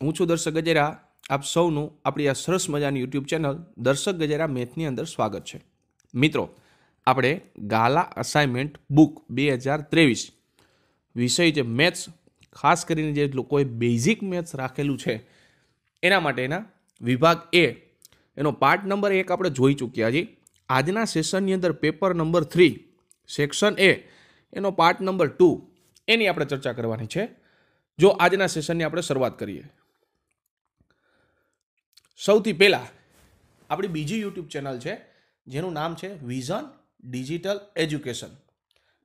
હું છું દર્શક ગજેરા આપ સૌનું આપણી આ સરસ મજાની યુટ્યુબ ચેનલ દર્શક ગજેરા મેથની અંદર સ્વાગત છે મિત્રો આપણે ગાલા અસાઇનમેન્ટ બુક બે હજાર ત્રેવીસ વિષય જે મેથ્સ ખાસ કરીને જે લોકોએ બેઝિક મેથ્સ રાખેલું છે એના માટેના વિભાગ એ એનો પાર્ટ નંબર એક આપણે જોઈ ચૂક્યા છીએ આજના સેશનની અંદર paper number three section A એનો પાર્ટ નંબર ટુ એની આપણે ચર્ચા કરવાની છે જો આજના સેશનની આપણે શરૂઆત કરીએ સૌથી પહેલાં આપણી બીજી યુટ્યુબ ચેનલ છે જેનું નામ છે વિઝન ડિજિટલ એજ્યુકેશન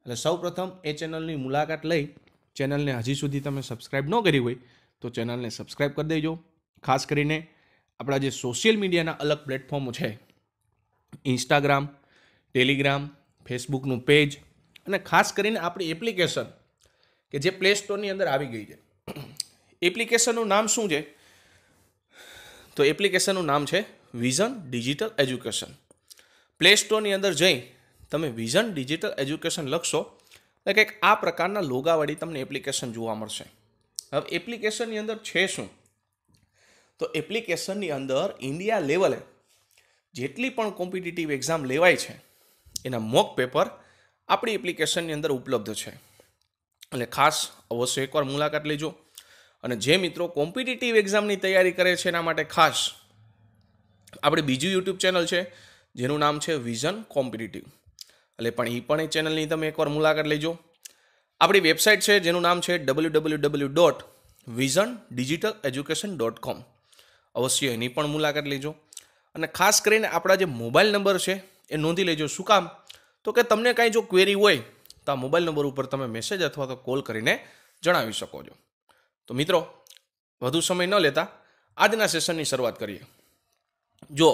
એટલે સૌપ્રથમ એ ચેનલની મુલાકાત લઈ ચેનલને હજી સુધી તમે સબસ્ક્રાઈબ ન કરી હોય તો ચેનલને સબસ્ક્રાઈબ કરી દેજો ખાસ કરીને આપણા જે સોશિયલ મીડિયાના અલગ પ્લેટફોર્મ છે ઇન્સ્ટાગ્રામ ટેલિગ્રામ ફેસબુકનું પેજ અને ખાસ કરીને આપણી એપ્લિકેશન કે જે પ્લે સ્ટોરની અંદર આવી ગઈ છે એપ્લિકેશનનું નામ શું છે તો એપ્લિકેશનનું નામ છે વિઝન ડિજિટલ એજ્યુકેશન પ્લે સ્ટોરની અંદર જઈ તમે વિઝન ડિજિટલ એજ્યુકેશન લખશો એટલે કંઈક આ પ્રકારના લોગાવાળી તમને એપ્લિકેશન જોવા મળશે હવે એપ્લિકેશનની અંદર છે શું તો એપ્લિકેશનની અંદર ઇન્ડિયા લેવલે જેટલી પણ કોમ્પિટિટિવ એક્ઝામ લેવાય છે એના મોક પેપર આપણી એપ્લિકેશનની અંદર ઉપલબ્ધ છે એટલે ખાસ અવશ્ય એકવાર મુલાકાત લેજો અને જે મિત્રો કોમ્પિટિટિવ એક્ઝામની તૈયારી કરે છે એના માટે ખાસ આપણે બીજું યુટ્યુબ ચેનલ છે જેનું નામ છે વિઝન કોમ્પિટિટિવ એટલે પણ એ પણ એ ચેનલની તમે એકવાર મુલાકાત લેજો આપણી વેબસાઇટ છે જેનું નામ છે W W W dot vision digital education dot com અવશ્ય એની પણ મુલાકાત લેજો અને ખાસ કરીને આપણા જે મોબાઈલ નંબર છે એ નોંધી લેજો શું કામ તો કે તમને કાંઈ જો ક્વેરી હોય તો આ મોબાઈલ નંબર ઉપર તમે મેસેજ અથવા તો કોલ કરીને જણાવી શકો છો તો મિત્રો વધુ સમય ન લેતા આજના સેશનની શરૂઆત કરીએ જો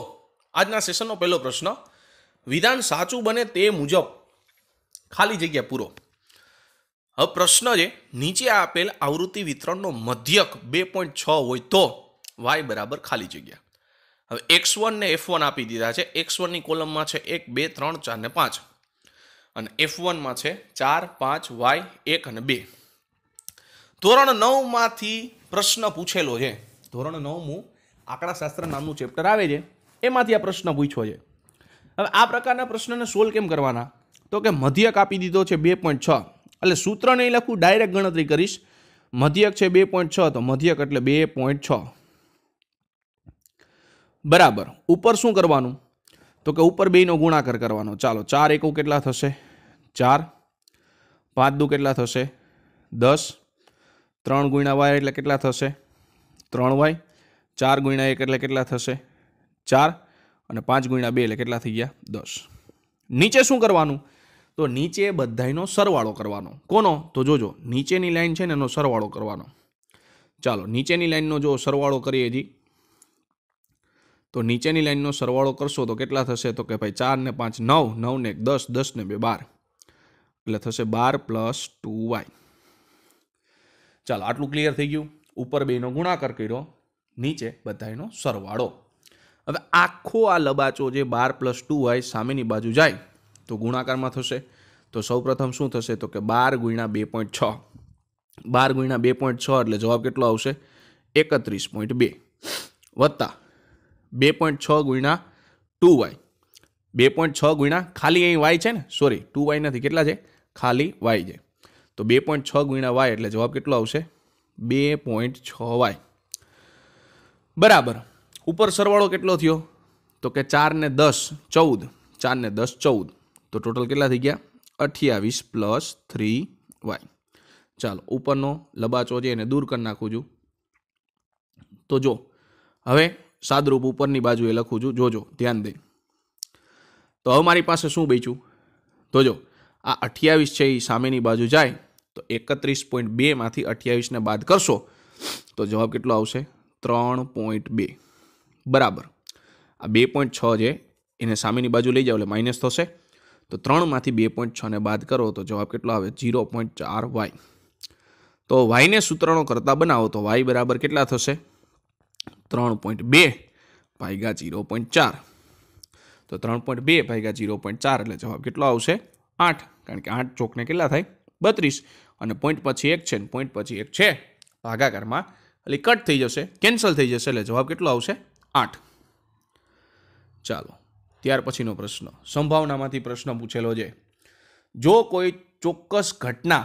આજના સેશનનો પહેલો પ્રશ્ન વિધાન સાચું બને તે મુજબ ખાલી જગ્યા પૂરો હવે પ્રશ્ન છે નીચે આપેલ આવૃત્તિ વિતરણનો મધ્યક બે પોઈન્ટ છ હોય તો વાય બરાબર ખાલી જગ્યા હવે એક્સ વન ને એફ વન આપી દીધા છે એક્સ વનની કોલમમાં છે એક બે ત્રણ ચાર ને પાંચ અને એફ વનમાં છે ચાર પાંચ વાય એક અને બે ધોરણ નવમાંથી પ્રશ્ન પૂછેલો છે ધોરણ નવમું આંકડાશાસ્ત્ર નામનું ચેપ્ટર આવે છે એમાંથી આ પ્રશ્ન પૂછ્યો છે હવે આ પ્રકારના પ્રશ્નને સોલ્વ કેમ કરવાના તો કે મધ્યક આપી દીધો છે બે પોઈન્ટ છ એટલે સૂત્ર નહીં લખું ડાયરેક્ટ ગણતરી કરીશ મધ્યક છે બે પોઈન્ટ છ તો મધ્યક એટલે બે પોઈન્ટ છ બરાબર ઉપર શું કરવાનું તો કે ઉપર બેનો ગુણાકાર કરવાનો ચાલો ચાર એકો કેટલા થશે ચાર પાંચ દુ કેટલા થશે દસ ત્રણ ગુણ્યા વાય એટલે કેટલા થશે ત્રણ વાય ચાર ગુણ્યા એક એટલે કેટલા થશે ચાર અને પાંચ ગુણ્યા બે એટલે કેટલા થઈ ગયા દસ નીચે શું કરવાનું તો નીચે બધાયનો સરવાળો કરવાનો કોનો તો જોજો નીચેની લાઈન છે ને એનો સરવાળો કરવાનો ચાલો નીચેની લાઈનનો જો સરવાળો કરીએ જી તો નીચેની લાઈનનો સરવાળો કરશો તો કેટલા થશે તો કે ભાઈ ચાર ને પાંચ નવ નવ ને એક દસ દસ ને બે બાર એટલે થશે બાર પ્લસ ટુ વાય ચાલો આટલું ક્લિયર થઈ ગયું ઉપર બેનો ગુણાકાર કર્યો નીચે બધાયનો સરવાળો હવે આખો આ લબાચો જે બાર પ્લસ ટુ હોય સામેની બાજુ જાય તો ગુણાકારમાં થશે તો સૌપ્રથમ શું થશે તો કે બાર ગુણ્યા બે પોઈન્ટ છ બાર ગુણ્યા બે પોઈન્ટ છ એટલે જવાબ કેટલો આવશે એકત્રીસ પોઈન્ટ બે વત્તા બે પોઈન્ટ છ ગુણ્યા ટુ વાય બે પોઈન્ટ છ ગુણ્યા ખાલી અહીં વાય છે ને સોરી ટુ વાય નથી કેટલા છે ખાલી વાય છે તો બે પોઈન્ટ છ ગુણ્યા વાય એટલે જવાબ કેટલો આવશે બે પોઈન્ટ છ વાય બરાબર ઉપર સરવાળો કેટલો થયો તો કે ચારને દસ ચૌદ ચારને દસ ચૌદ તો ટોટલ કેટલા થઈ ગયા અઠ્યાવીસ પ્લસ થ્રી વાય ચાલો ઉપરનો લબાચો છે એને દૂર કરી નાખું છું તો જો હવે સાદરૂપ ઉપરની બાજુએ લખું છું જોજો ધ્યાન દે તો હવે મારી પાસે શું બેચ્યું તો જો આ અઠ્યાવીસ છે એ સામેની બાજુ જાય તો એકત્રીસ પોઈન્ટ બેમાંથી અઠ્યાવીસને બાદ કરશો તો જવાબ કેટલો આવશે ત્રણ પોઈન્ટ બે બરાબર આ બે પોઈન્ટ છ જે એને સામેની બાજુ લઈ જાઓ એટલે માઇનસ થશે તો ત્રણમાંથી બે પોઈન્ટ છને બાદ કરો તો જવાબ કેટલો આવે ઝીરો પોઈન્ટ ચાર વાય તો વાયને સૂત્રનો કરતાં બનાવો તો વાય બરાબર કેટલા થશે ત્રણ પોઈન્ટ બે ભાગ્યા ઝીરો પોઈન્ટ ચાર તો ત્રણ પોઈન્ટ બે ભાગ્યા ઝીરો પોઈન્ટ ચાર એટલે જવાબ કેટલો આવશે આઠ કારણ કે આઠ ચોકને કેટલા થાય બત્રીસ અને પોઈન્ટ પછી એક છે ને પોઈન્ટ પછી એક છે ભાગાકારમાં એટલે કટ થઈ જશે કેન્સલ થઈ જશે એટલે જવાબ કેટલો આવશે આઠ ચાલો ત્યાર પછીનો પ્રશ્ન સંભાવનામાંથી પ્રશ્ન પૂછેલો છે જો કોઈ ચોક્કસ ઘટના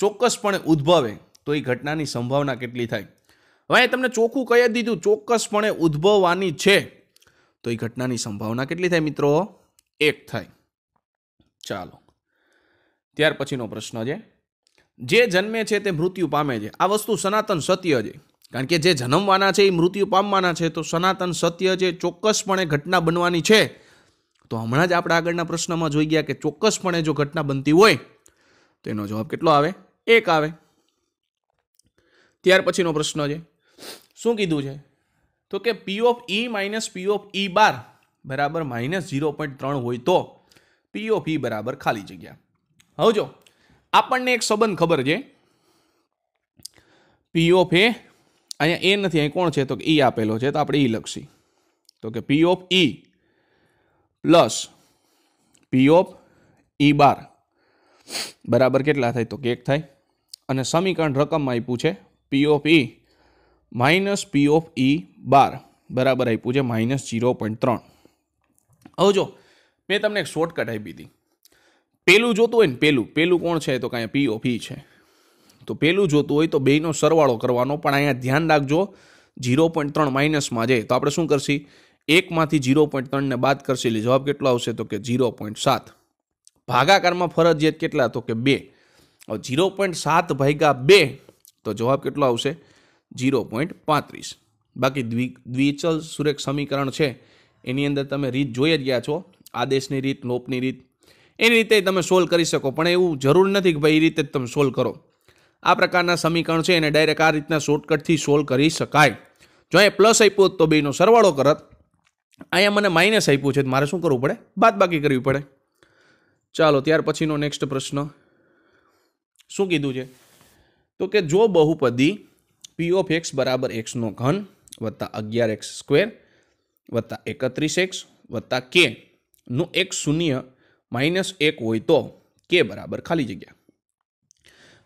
ચોક્કસપણે ઉદ્ભવે તો એ ઘટનાની સંભાવના કેટલી થાય હવે તમને ચોખ્ખું કહી દીધું ચોક્કસપણે ઉદ્ભવવાની છે તો એ ઘટનાની સંભાવના કેટલી થાય મિત્રો એક થાય ચાલો ત્યાર પછીનો પ્રશ્ન છે જે જન્મે છે તે મૃત્યુ પામે છે આ વસ્તુ સનાતન સત્ય છે કારણ કે જે જન્મવાના છે એ મૃત્યુ પામવાના છે તો સનાતન સત્ય જે ચોક્કસપણે ઘટના બનવાની છે તો હમણાં જ આપણે આગળના પ્રશ્નમાં જોઈ ગયા કે ચોક્કસપણે જો ઘટના બનતી હોય તો એનો જવાબ કેટલો આવે એક આવે ત્યાર પછીનો પ્રશ્ન છે શું કીધું છે તો કે P of E minus P of E bar બરાબર માઇનસ ઝીરો પોઈન્ટ ત્રણ હોય તો પી ઓફ ઈ બરાબર ખાલી જગ્યા હવે જો આપણને એક સંબંધ ખબર છે પી ઓફ એ અહીંયા એ નથી અહીં કોણ છે તો કે ઈ e આપેલો છે તો આપણે ઈ e લખશી તો કે P of E plus P of E bar બરાબર કેટલા થાય તો કે એક થાય અને સમીકરણ રકમ આપ્યું છે P of E minus P of E bar બરાબર આપ્યું છે માઇનસ જીરો પોઈન્ટ ત્રણ હવે જો મેં તમને એક શોર્ટકટ આપી હતી પેલું જોતું હોય ને પેલું પેલું કોણ છે તો કાંઈ પી છે તો પેલું જોતું હોય તો બેનો સરવાળો કરવાનો પણ અહીંયા ધ્યાન રાખજો ઝીરો પોઈન્ટ ત્રણ માઇનસમાં જાય તો આપણે શું કરશી એકમાંથી ઝીરો પોઈન્ટ ત્રણને બાદ કરશે એટલે જવાબ કેટલો આવશે તો કે ઝીરો પોઈન્ટ સાત ભાગાકારમાં ફરજિયાત કેટલા તો કે બે હવે ઝીરો પોઈન્ટ સાત ભાગ્યા બે તો જવાબ કેટલો આવશે ઝીરો પોઈન્ટ પાંત્રીસ બાકી દ્વિ દ્વિચલ સુરેખ સમીકરણ છે એની અંદર તમે રીત જોઈ જ ગયા છો આદેશની રીત લોપની રીત એની રીતે તમે સોલ્વ કરી શકો પણ એવું જરૂર નથી કે ભાઈ એ રીતે તમે સોલ્વ કરો આ પ્રકારના સમીકરણ છે એને ડાયરેક્ટ આ રીતના શોર્ટકટથી સોલ્વ કરી શકાય જો અહીંયા પ્લસ આપ્યો તો બેનો સરવાળો કરત અહીંયા મને માઇનસ આપ્યું છે મારે શું કરવું પડે બાદબાકી કરવી પડે ચાલો ત્યાર પછીનો નેક્સ્ટ પ્રશ્ન શું કીધું છે તો કે જો બહુપદી પી ઓફ એક્સ બરાબર એક્સનો ઘન વત્તા અગિયાર એક્સ સ્ક્વેર વત્તા એકત્રીસ એક્સ વત્તા કે નું એક શૂન્ય માઇનસ એક હોય તો કે બરાબર ખાલી જગ્યા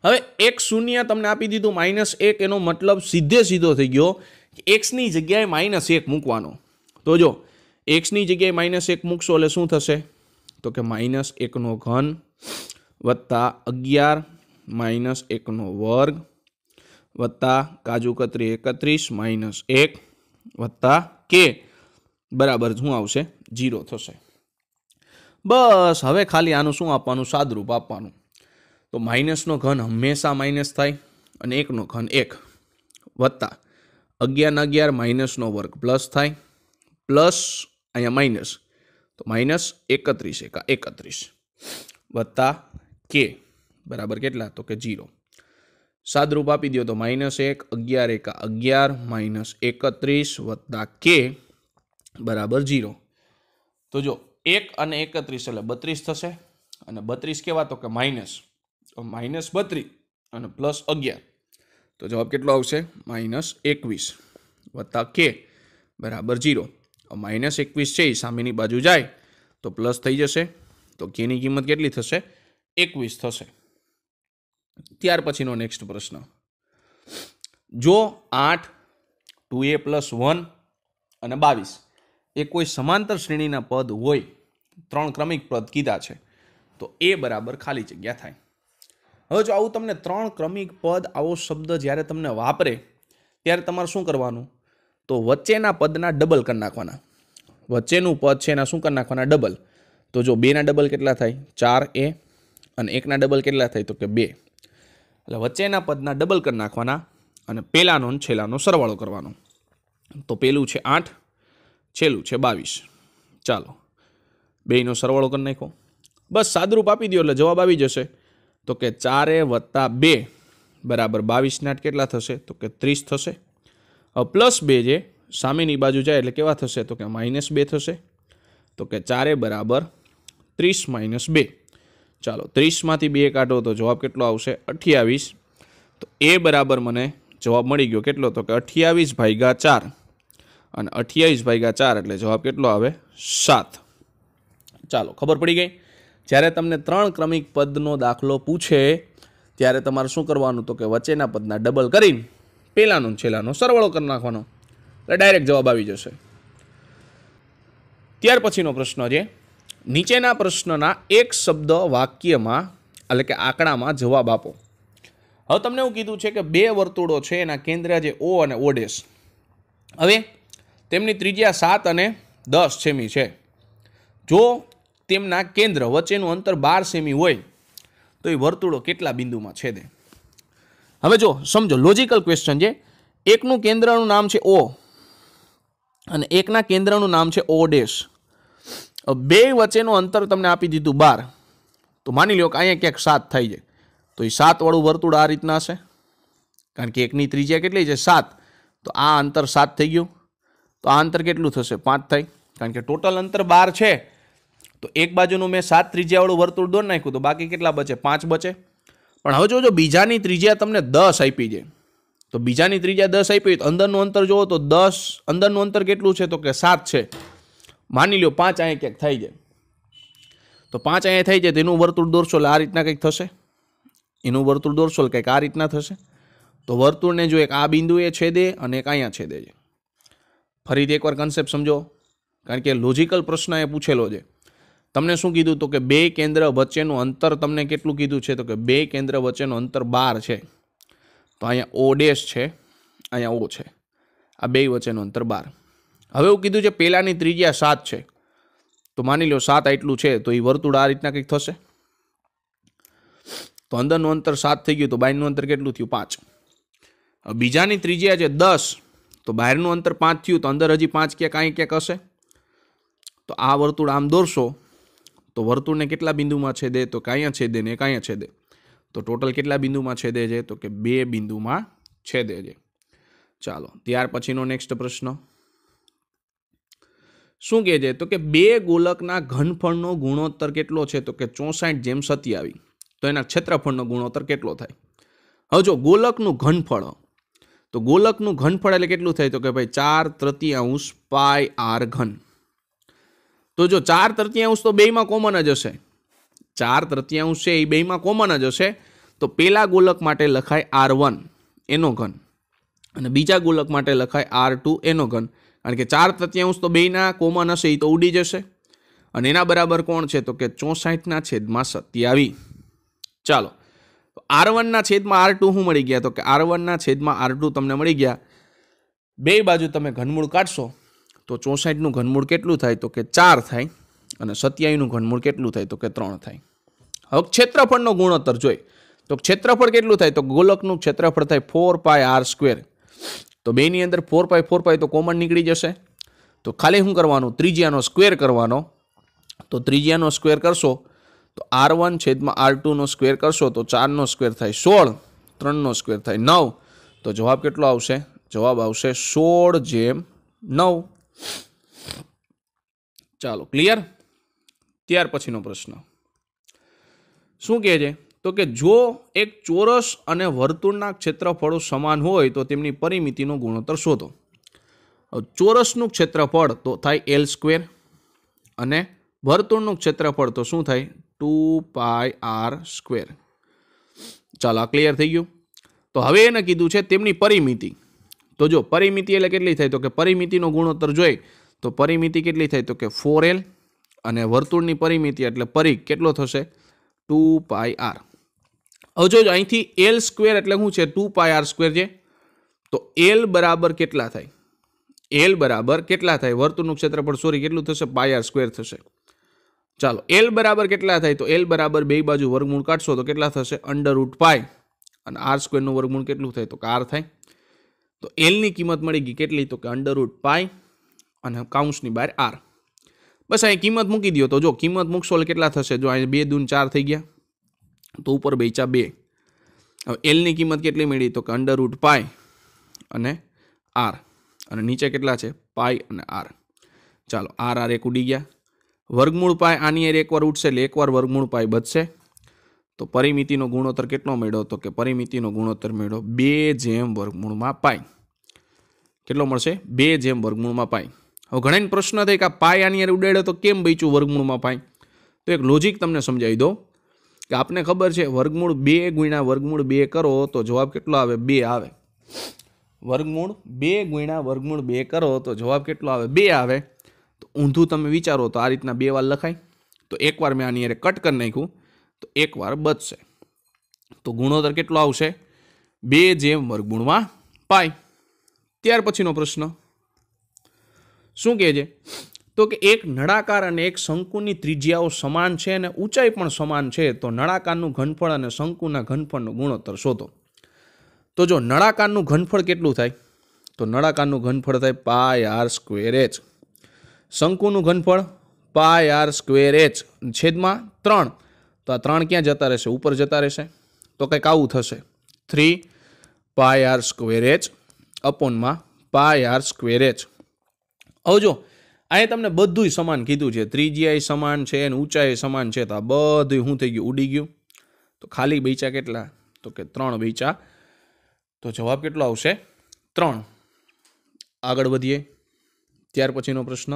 હવે એક શૂન્ય તમને આપી દીધું માઇનસ એક એનો મતલબ સીધે સીધો થઈ ગયો એક્સની જગ્યાએ માઇનસ એક મૂકવાનો તો જો એક્સની જગ્યાએ માઇનસ એક મૂકશો એટલે શું થશે તો કે માઇનસ એકનો ઘન વત્તા અગિયાર માઇનસ એકનો વર્ગ વત્તા કાજુ કતરી એકત્રીસ માઇનસ એક વત્તા કે બરાબર શું આવશે જીરો થશે બસ હવે ખાલી આનું શું આપવાનું સાદરૂપ આપવાનું તો માઇનસનો ઘન હંમેશા માઇનસ થાય અને એકનો ઘન એક વત્તા અગિયાર અગિયાર માઇનસનો વર્ગ પ્લસ થાય પ્લસ અહીંયા માઇનસ તો માઇનસ એકત્રીસ એકા એકત્રીસ વત્તા કે બરાબર કેટલા તો કે જીરો સાદરૂપ આપી દો તો માઇનસ એક અગિયાર એકા અગિયાર માઇનસ એકત્રીસ વત્તા કે બરાબર જીરો તો જો એક અને એકત્રીસ એટલે બત્રીસ થશે અને બત્રીસ કેવા તો કે માઇનસ માઇનસ બત્રીસ અને પ્લસ અગિયાર તો જવાબ કેટલો આવશે માઇનસ એકવીસ વત્તા કે બરાબર જીરો માઇનસ એકવીસ છે એ સામેની બાજુ જાય તો પ્લસ થઈ જશે તો કેની કિંમત કેટલી થશે એકવીસ થશે ત્યાર પછીનો નેક્સ્ટ પ્રશ્ન જો આઠ ટુ એ પ્લસ વન અને બાવીસ એ કોઈ સમાંતર શ્રેણીના પદ હોય ત્રણ ક્રમિક પદ કીધા છે તો એ બરાબર ખાલી જગ્યા થાય હવે જો આવું તમને ત્રણ ક્રમિક પદ આવો શબ્દ જ્યારે તમને વાપરે ત્યારે તમારે શું કરવાનું તો વચ્ચેના પદના ડબલ કરી નાખવાના વચ્ચેનું પદ છે એના શું કરી નાખવાના ડબલ તો જો બેના ડબલ કેટલા થાય ચાર એ અને એકના ડબલ કેટલા થાય તો કે બે એટલે વચ્ચેના પદના ડબલ કરી નાખવાના અને પહેલાંનો છેલ્લાનો સરવાળો કરવાનો તો પેલું છે આઠ છેલ્લું છે બાવીસ ચાલો બેયનો સરવાળો કરી નાખો બસ સાદરૂપ આપી દો એટલે જવાબ આવી જશે તો કે ચારે વત્તા બે બરાબર બાવીસ નાટ કેટલા થશે તો કે ત્રીસ થશે પ્લસ બે જે સામેની બાજુ જાય એટલે કેવા થશે તો કે માઇનસ બે થશે તો કે ચારે બરાબર ત્રીસ માઇનસ બે ચાલો ત્રીસમાંથી બે કાઢો તો જવાબ કેટલો આવશે અઠ્યાવીસ તો એ બરાબર મને જવાબ મળી ગયો કેટલો તો કે અઠ્યાવીસ ભાગ્યા ચાર અને અઠ્યાવીસ ભાગ્યા ચાર એટલે જવાબ કેટલો આવે સાત ચાલો ખબર પડી ગઈ જ્યારે તમને ત્રણ ક્રમિક પદનો દાખલો પૂછે ત્યારે તમારે શું કરવાનું તો કે વચ્ચેના પદના ડબલ કરીને પહેલાંનો છેલ્લાનો સરવાળો કરી નાખવાનો એટલે ડાયરેક્ટ જવાબ આવી જશે ત્યાર પછીનો પ્રશ્ન છે નીચેના પ્રશ્નના એક શબ્દ વાક્યમાં એટલે કે આંકડામાં જવાબ આપો હવે તમને એવું કીધું છે કે બે વર્તુળો છે એના કેન્દ્ર જે ઓ અને ઓડેસ હવે તેમની ત્રિજ્યા સાત અને દસ સેમી છે જો તેમના કેન્દ્ર વચ્ચેનું અંતર બાર સેમી હોય તો એ વર્તુળો કેટલા બિંદુમાં છેદે હવે જો સમજો લોજિકલ ક્વેશ્ચન છે એકનું કેન્દ્રનું નામ છે ઓ અને એકના કેન્દ્રનું નામ છે ઓ ડેશ બે વચ્ચેનું અંતર તમને આપી દીધું બાર તો માની લો કે અહીંયા ક્યાંક સાત થઈ જાય તો એ સાતવાળું વર્તુળ આ રીતના હશે કારણ કે એકની ત્રિજ્યા કેટલી છે સાત તો આ અંતર સાત થઈ ગયું તો આ અંતર કેટલું થશે પાંચ થાય કારણ કે ટોટલ અંતર બાર છે તો એક બાજુનું મેં સાત ત્રિજ્યાવાળું વર્તુળ દોર નાખ્યું તો બાકી કેટલા બચે પાંચ બચે પણ હવે જોજો બીજાની ત્રિજ્યા તમને દસ આપી જાય તો બીજાની ત્રિજ્યા દસ આપી તો અંદરનું અંતર જુઓ તો દસ અંદરનું અંતર કેટલું છે તો કે સાત છે માની લો પાંચ અહીંયા ક્યાંક થઈ જાય તો પાંચ અહીંયા થઈ જાય તેનું વર્તુળ દોરશો એટલે આ રીતના કંઈક થશે એનું વર્તુળ દોરશો એટલે કંઈક આ રીતના થશે તો વર્તુળને જો એક આ બિંદુએ છેદે અને એક અહીંયા છેદે છે ફરીથી એકવાર કન્સેપ્ટ સમજો કારણ કે લોજિકલ પ્રશ્ન એ પૂછેલો છે તમને શું કીધું તો કે બે કેન્દ્ર વચ્ચેનું અંતર તમને કેટલું કીધું છે તો કે બે કેન્દ્ર વચ્ચેનું અંતર બાર છે તો અહીંયા ઓ ડેશ છે અહીંયા ઓ છે આ બે વચ્ચેનું અંતર બાર હવે એવું કીધું છે પહેલાંની ત્રિજ્યા સાત છે તો માની લો સાત આટલું છે તો એ વર્તુળ આ રીતના કંઈક થશે તો અંદરનું અંતર સાત થઈ ગયું તો બાયનું અંતર કેટલું થયું પાંચ બીજાની ત્રિજ્યા છે દસ તો બહારનું અંતર પાંચ થયું તો અંદર હજી પાંચ ક્યાંક કાંઈ ક્યાંક હશે તો આ વર્તુળ આમ દોરશો તો વર્તુળને કેટલા બિંદુમાં છેદે તો કાંઈ છેદે ને કાંઈ છેદે તો ટોટલ કેટલા બિંદુમાં છેદે છે તો કે બે બિંદુમાં છેદે છે ચાલો ત્યાર પછીનો નેક્સ્ટ પ્રશ્ન શું કહે છે તો કે બે ગોલકના ઘનફળનો ગુણોત્તર કેટલો છે તો કે ચોસાઠ જેમ સતી આવી તો એના ક્ષેત્રફળનો ગુણોત્તર કેટલો થાય હવે જો ગોલકનું ઘનફળ તો ગોલકનું ઘનફળ એટલે કેટલું થાય તો કે ભાઈ ચાર તૃતીયાંશ પાય આર ઘન તો જો ચાર તૃતીયાંશ તો બેયમાં કોમન જ હશે ચાર તૃતીયાંશ છે એ બેયમાં કોમન જ હશે તો પહેલા ગોલક માટે લખાય આર વન એનો ઘન અને બીજા ગોલક માટે લખાય આર ટુ એનો ઘન કારણ કે ચાર તૃતીયાંશ તો બેયના કોમન હશે એ તો ઉડી જશે અને એના બરાબર કોણ છે તો કે ચોસાઠના છેદમાં સત્યાવી ચાલો તો આર વનના છેદમાં આર ટુ શું મળી ગયા તો કે આર વનના છેદમાં આર ટુ તમને મળી ગયા બે બાજુ તમે ઘનમૂળ કાઢશો તો ચોસાઠનું ઘનમૂળ કેટલું થાય તો કે ચાર થાય અને સત્યાવીનું ઘનમૂળ કેટલું થાય તો કે ત્રણ થાય હવે ક્ષેત્રફળનો ગુણોત્તર જોઈએ તો ક્ષેત્રફળ કેટલું થાય તો ગોલકનું ક્ષેત્રફળ થાય ફોર પાય આર સ્ક્વેર તો બેની અંદર ફોર પાય ફોર પાય તો કોમન નીકળી જશે તો ખાલી શું કરવાનું ત્રિજ્યાનો સ્ક્વેર કરવાનો તો ત્રિજ્યાનો સ્ક્વેર કરશો તો આર વન છેદમાં આર ટુનો સ્ક્વેર કરશો તો ચારનો સ્ક્વેર થાય સોળ ત્રણનો સ્ક્વેર થાય નવ તો જવાબ કેટલો આવશે જવાબ આવશે સોળ જેમ નવ ચાલો ક્લિયર ત્યાર પછીનો પ્રશ્ન શું કહે છે તો કે જો એક ચોરસ અને વર્તુળના ક્ષેત્રફળો સમાન હોય તો તેમની પરિમિતિનો ગુણોત્તર શોધો ચોરસનું ક્ષેત્રફળ તો થાય એલ સ્ક્વેર અને વર્તુળનું ક્ષેત્રફળ તો શું થાય ટુ પાય આર સ્ક્વેર ચાલો આ ક્લિયર થઈ ગયું તો હવે એને કીધું છે તેમની પરિમિતિ તો જો પરિમિતિ એટલે કેટલી થાય તો કે પરિમિતિનો ગુણોત્તર જોઈએ તો પરિમિતિ કેટલી થાય તો કે ફોર એલ અને વર્તુળની પરિમિતિ એટલે પરિ કેટલો થશે ટુ પાય આર હવે જો અહીંથી એલ સ્ક્વેર એટલે શું છે ટુ પાય આર સ્ક્વેર છે તો એલ બરાબર કેટલા થાય એલ બરાબર કેટલા થાય વર્તુળનું ક્ષેત્રફળ સોરી કેટલું થશે પાય આર સ્ક્વેર થશે ચાલો એલ બરાબર કેટલા થાય તો એલ બરાબર બે બાજુ વર્ગમૂળ કાઢશો તો કેટલા થશે અંડર રૂટ પાય અને આર સ્ક્વેરનું વર્ગમૂળ કેટલું થાય તો કે આર થાય તો એલની કિંમત મળી ગઈ કેટલી તો કે અંડર રૂટ પાય અને કાઉન્સની બહાર આર બસ અહીં કિંમત મૂકી દો તો જો કિંમત મૂકશો એટલે કેટલા થશે જો અહીં બે દૂન ચાર થઈ ગયા તો ઉપર બેચા બે હવે એલની કિંમત કેટલી મળી તો કે અંડર રૂટ પાય અને આર અને નીચે કેટલા છે પાય અને આર ચાલો આર આર એક ઉડી ગયા વર્ગમૂળ પાય આની એર એકવાર ઉઠશે એટલે એકવાર વર્ગમૂળ પાય બચશે તો પરિમિતિનો ગુણોત્તર કેટલો મળ્યો તો કે પરિમિતિનો ગુણોત્તર મળ્યો બે જેમ વર્ગમૂળમાં પાય કેટલો મળશે બે જેમ વર્ગમૂળમાં પાય હવે ઘણા પ્રશ્ન થાય કે આ પાય આની એર ઉડાડ્યો તો કેમ બચ્યું વર્ગમૂળમાં પાય તો એક લોજિક તમને સમજાવી દો કે આપને ખબર છે વર્ગમૂળ બે ગુણ્યા વર્ગમૂળ બે કરો તો જવાબ કેટલો આવે બે આવે વર્ગમૂળ બે ગુણ્યા વર્ગમૂળ બે કરો તો જવાબ કેટલો આવે બે આવે તો ઊંધું તમે વિચારો તો આ રીતના બે વાર લખાય તો એકવાર મેં આની અરે કટ કરી નાખ્યું તો એકવાર બચશે તો ગુણોત્તર કેટલો આવશે બે જેમ વર્ગગુણમાં પાય ત્યાર પછીનો પ્રશ્ન શું કહે છે તો કે એક નળાકાર અને એક શંકુની ત્રિજ્યાઓ સમાન છે અને ઊંચાઈ પણ સમાન છે તો નળાકારનું ઘનફળ અને શંકુના ઘનફળનું ગુણોત્તર શોધો તો જો નળાકારનું ઘનફળ કેટલું થાય તો નળાકારનું ઘનફળ થાય પાય આર સ્ક્વેર એચ શંકુનું ઘનફળ પાય આર સ્ક્વેર એચ છેદમાં ત્રણ તો આ ત્રણ ક્યાં જતા રહેશે ઉપર જતા રહેશે તો કંઈક આવું થશે three pi R square H અપોનમાં પાય આર સ્ક્વેર એચ હવે જો અહીંયા તમને બધુંય સમાન કીધું છે ત્રિજ્યાય સમાન છે અને ઊંચાઈ સમાન છે તો આ બધું શું થઈ ગયું ઉડી ગયું તો ખાલી બેચા કેટલા તો કે ત્રણ બેચા તો જવાબ કેટલો આવશે ત્રણ આગળ વધીએ ત્યાર પછીનો પ્રશ્ન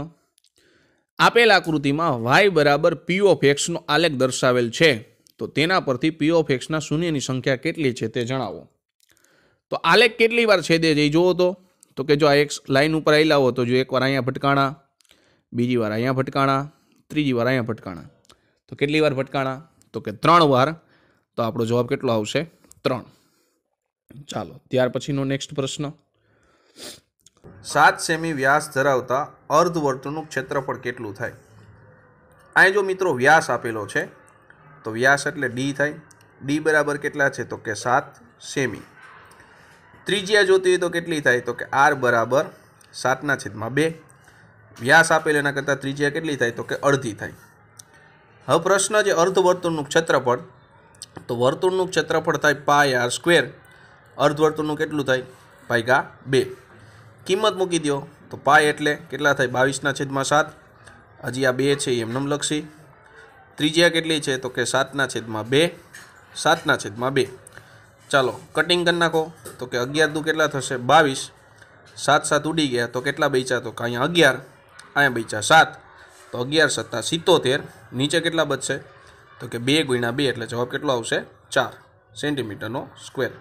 આપેલ આકૃતિમાં વાય બરાબર પી ઓફ એક્સનો આલેખ દર્શાવેલ છે તો તેના પરથી પી ઓફ એક્સના શૂન્યની સંખ્યા કેટલી છે તે જણાવો તો આલેખ કેટલી વાર છેદે જઈ જુઓ તો તો કે જો આ એક્સ લાઈન ઉપર આવેલા હો તો જો એકવાર અહીંયા ભટકાણા બીજી વાર અહીંયા ભટકાણા ત્રીજી વાર અહીંયા ભટકાણા તો કેટલી વાર ભટકાણા તો કે ત્રણ વાર તો આપણો જવાબ કેટલો આવશે ત્રણ ચાલો ત્યાર પછીનો નેક્સ્ટ પ્રશ્ન સાત સેમી વ્યાસ ધરાવતા અર્ધવર્તુળનું ક્ષેત્રફળ કેટલું થાય અહીં જો મિત્રો વ્યાસ આપેલો છે તો વ્યાસ એટલે ડી થાય ડી બરાબર કેટલા છે તો કે સાત સેમી ત્રિજ્યા જોતી હોય તો કેટલી થાય તો કે આર બરાબર સાતના છેદમાં બે વ્યાસ આપેલ એના કરતાં ત્રિજ્યા કેટલી થાય તો કે અડધી થાય હવે પ્રશ્ન જે અર્ધવર્તુળનું ક્ષેત્રફળ તો વર્તુળનું ક્ષેત્રફળ થાય પાય આર સ્ક્વેર અર્ધવર્તુળનું કેટલું થાય પાયગા બે કિંમત મૂકી દો તો પાય એટલે કેટલા થાય બાવીસના છેદમાં સાત હજી આ બે છે એમ એમનેમ લક્ષી ત્રિજ્યા કેટલી છે તો કે સાતના છેદમાં બે સાતના છેદમાં બે ચાલો કટિંગ કરી નાખો તો કે અગિયાર દુ કેટલા થશે બાવીસ સાત સાત ઉડી ગયા તો કેટલા બેચા તો કે અહીંયા અગિયાર અહીંયા બેચા સાત તો અગિયાર સત્તા સિત્તોતેર નીચે કેટલા બચશે તો કે બે ગુણ્યા બે એટલે જવાબ કેટલો આવશે ચાર સેન્ટીમીટરનો સ્ક્વેર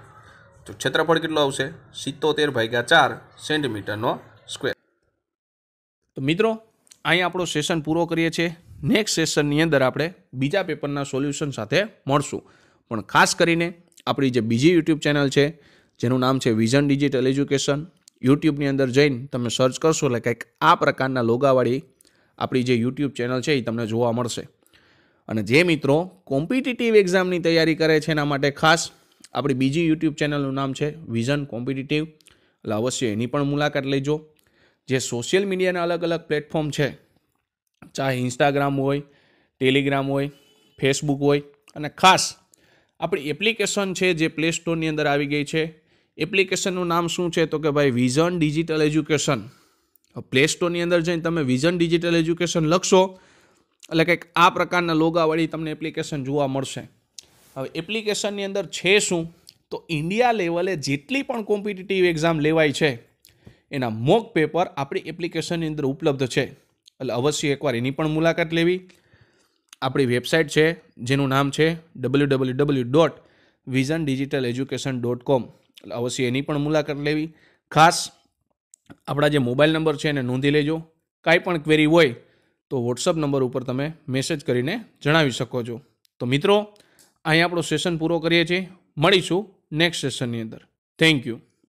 તો ક્ષેત્રફળ કેટલું આવશે સિત્તોતેર ભાગ્યા ચાર સેન્ટીમીટરનો સ્ક્વેર તો મિત્રો અહીં આપણો સેશન પૂરો કરીએ છીએ નેક્સ્ટ સેશનની અંદર આપણે બીજા પેપરના સોલ્યુશન સાથે મળશું પણ ખાસ કરીને આપણી જે બીજી યુટ્યુબ ચેનલ છે જેનું નામ છે વિઝન ડિજિટલ એજ્યુકેશન યુટ્યુબની અંદર જઈને તમે સર્ચ કરશો એટલે કંઈક આ પ્રકારના લોગાવાળી આપણી જે યુટ્યુબ ચેનલ છે એ તમને જોવા મળશે અને જે મિત્રો કોમ્પિટિટિવ એક્ઝામની તૈયારી કરે છે એના માટે ખાસ આપણી બીજી યુટ્યુબ ચેનલનું નામ છે વિઝન કોમ્પિટિટિવ એટલે અવશ્ય એની પણ મુલાકાત લેજો જે સોશિયલ મીડિયાના અલગ અલગ પ્લેટફોર્મ છે ચાહે ઇન્સ્ટાગ્રામ હોય ટેલિગ્રામ હોય ફેસબુક હોય અને ખાસ આપણી એપ્લિકેશન છે જે પ્લે સ્ટોરની અંદર આવી ગઈ છે એપ્લિકેશનનું નામ શું છે તો કે ભાઈ વિઝન ડિજિટલ એજ્યુકેશન પ્લે સ્ટોરની અંદર જઈને તમે વિઝન ડિજિટલ એજ્યુકેશન લખશો એટલે કંઈક આ પ્રકારના લોગાવાળી તમને એપ્લિકેશન જોવા મળશે હવે એપ્લિકેશનની અંદર છે શું તો ઇન્ડિયા લેવલે જેટલી પણ કોમ્પિટિટિવ એક્ઝામ લેવાય છે એના મોક પેપર આપણી એપ્લિકેશનની અંદર ઉપલબ્ધ છે એટલે અવશ્ય એકવાર એની પણ મુલાકાત લેવી આપણી વેબસાઇટ છે જેનું નામ છે W W W dot vision digital education dot com એટલે અવશ્ય એની પણ મુલાકાત લેવી ખાસ આપણા જે મોબાઈલ નંબર છે એને નોંધી લેજો કાંઈ પણ ક્વેરી હોય તો વોટ્સઅપ નંબર ઉપર તમે મેસેજ કરીને જણાવી શકો છો તો મિત્રો અહીં આપણો સેશન પૂરો કરીએ છીએ મળીશું નેક્સ્ટ સેશનની અંદર થેન્ક યુ